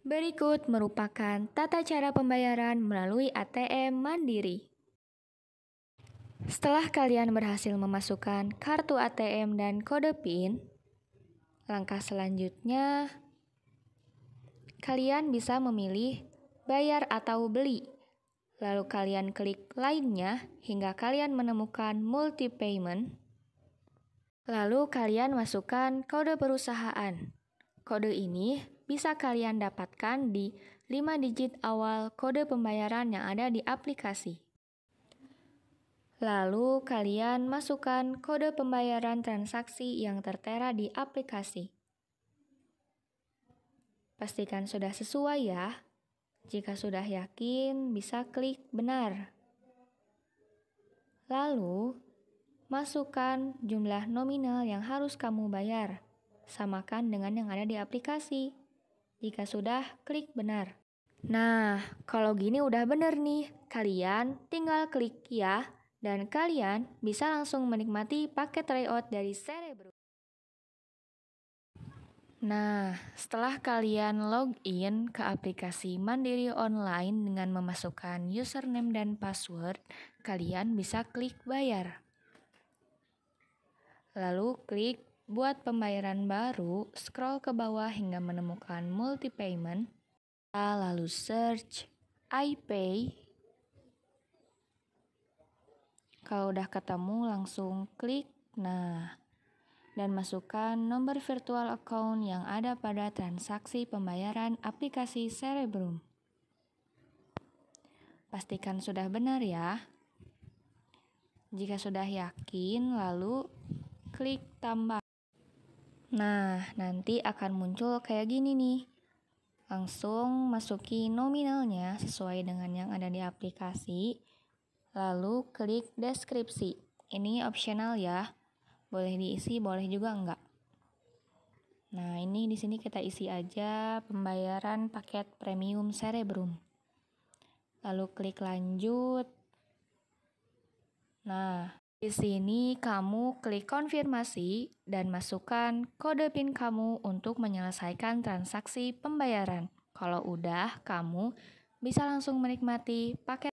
Berikut merupakan tata cara pembayaran melalui ATM mandiri. Setelah kalian berhasil memasukkan kartu ATM dan kode PIN, langkah selanjutnya kalian bisa memilih bayar atau beli. Lalu kalian klik lainnya hingga kalian menemukan multi payment. Lalu kalian masukkan kode perusahaan. Kode ini bisa kalian dapatkan di 5 digit awal kode pembayaran yang ada di aplikasi. Lalu kalian masukkan kode pembayaran transaksi yang tertera di aplikasi. Pastikan sudah sesuai ya. Jika sudah yakin, bisa klik benar. Lalu, masukkan jumlah nominal yang harus kamu bayar. Samakan dengan yang ada di aplikasi. Jika sudah, klik benar. Nah, kalau gini udah benar nih, kalian tinggal klik ya, dan kalian bisa langsung menikmati paket tryout dari Cerebro. Nah, setelah kalian login ke aplikasi Mandiri Online dengan memasukkan username dan password, kalian bisa klik bayar. Lalu klik Buat pembayaran baru, scroll ke bawah hingga menemukan multi-payment, ah, lalu search iPay. Kalau udah ketemu, langsung klik nah dan masukkan nomor virtual account yang ada pada transaksi pembayaran aplikasi Cerebrum. Pastikan sudah benar ya. Jika sudah yakin, lalu klik tambah. Nah, nanti akan muncul kayak gini nih. Langsung masuki nominalnya sesuai dengan yang ada di aplikasi, lalu klik deskripsi. Ini opsional ya, boleh diisi, boleh juga enggak. Nah, ini di sini kita isi aja pembayaran paket premium Cerebrum. Lalu klik lanjut. Nah, di sini kamu klik konfirmasi dan masukkan kode PIN kamu untuk menyelesaikan transaksi pembayaran. Kalau udah, kamu bisa langsung menikmati paket